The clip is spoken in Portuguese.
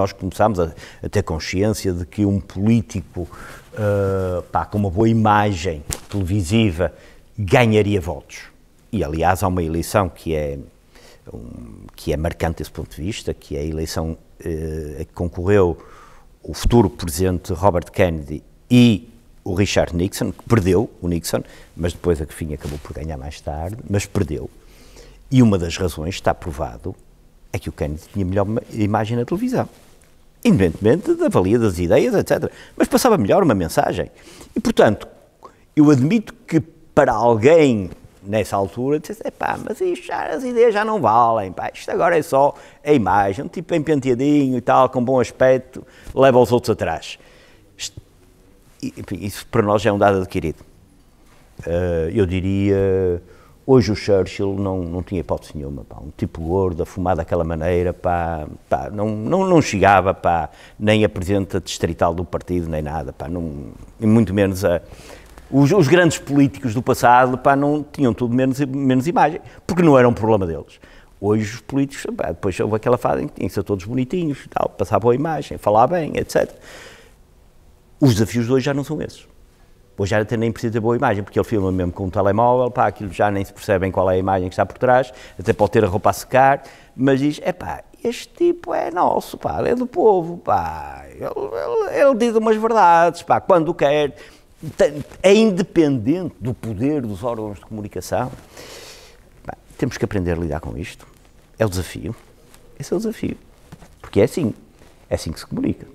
nós começámos a, a ter consciência de que um político uh, pá, com uma boa imagem televisiva ganharia votos. E aliás há uma eleição que é, um, que é marcante desse ponto de vista, que é a eleição uh, a que concorreu o futuro presidente Robert Kennedy e o Richard Nixon, que perdeu o Nixon, mas depois a que fim acabou por ganhar mais tarde, mas perdeu. E uma das razões, está provado, é que o Kennedy tinha melhor imagem na televisão independentemente da valia das ideias, etc. Mas passava melhor uma mensagem. E, portanto, eu admito que para alguém nessa altura dissesse, pá, mas isto já, as ideias já não valem, pá, isto agora é só a imagem, um tipo bem penteadinho e tal, com bom aspecto, leva os outros atrás. Isto, isso para nós já é um dado adquirido. Eh, eu diria Hoje o Churchill não, não tinha hipótese nenhuma, pá, um tipo gordo, fumar daquela maneira, pá, pá, não, não, não chegava, pá, nem a presidente distrital do partido, nem nada, pá, não, e muito menos a... Os, os, grandes políticos do passado, pá, não tinham tudo menos, menos imagem, porque não era um problema deles. Hoje os políticos, pá, depois houve aquela fase em que tinham que ser todos bonitinhos, tal, passar boa imagem, falar bem, etc. Os desafios de hoje já não são esses. Hoje já até nem precisa ter boa imagem, porque ele filma mesmo com um telemóvel, pá, aquilo já nem se percebem qual é a imagem que está por trás, até pode ter a roupa a secar, mas diz, é pá, este tipo é nosso, pá, é do povo, pá, ele, ele, ele diz umas verdades, pá, quando quer, é independente do poder dos órgãos de comunicação. Pá, temos que aprender a lidar com isto, é o desafio, esse é o desafio, porque é assim, é assim que se comunica.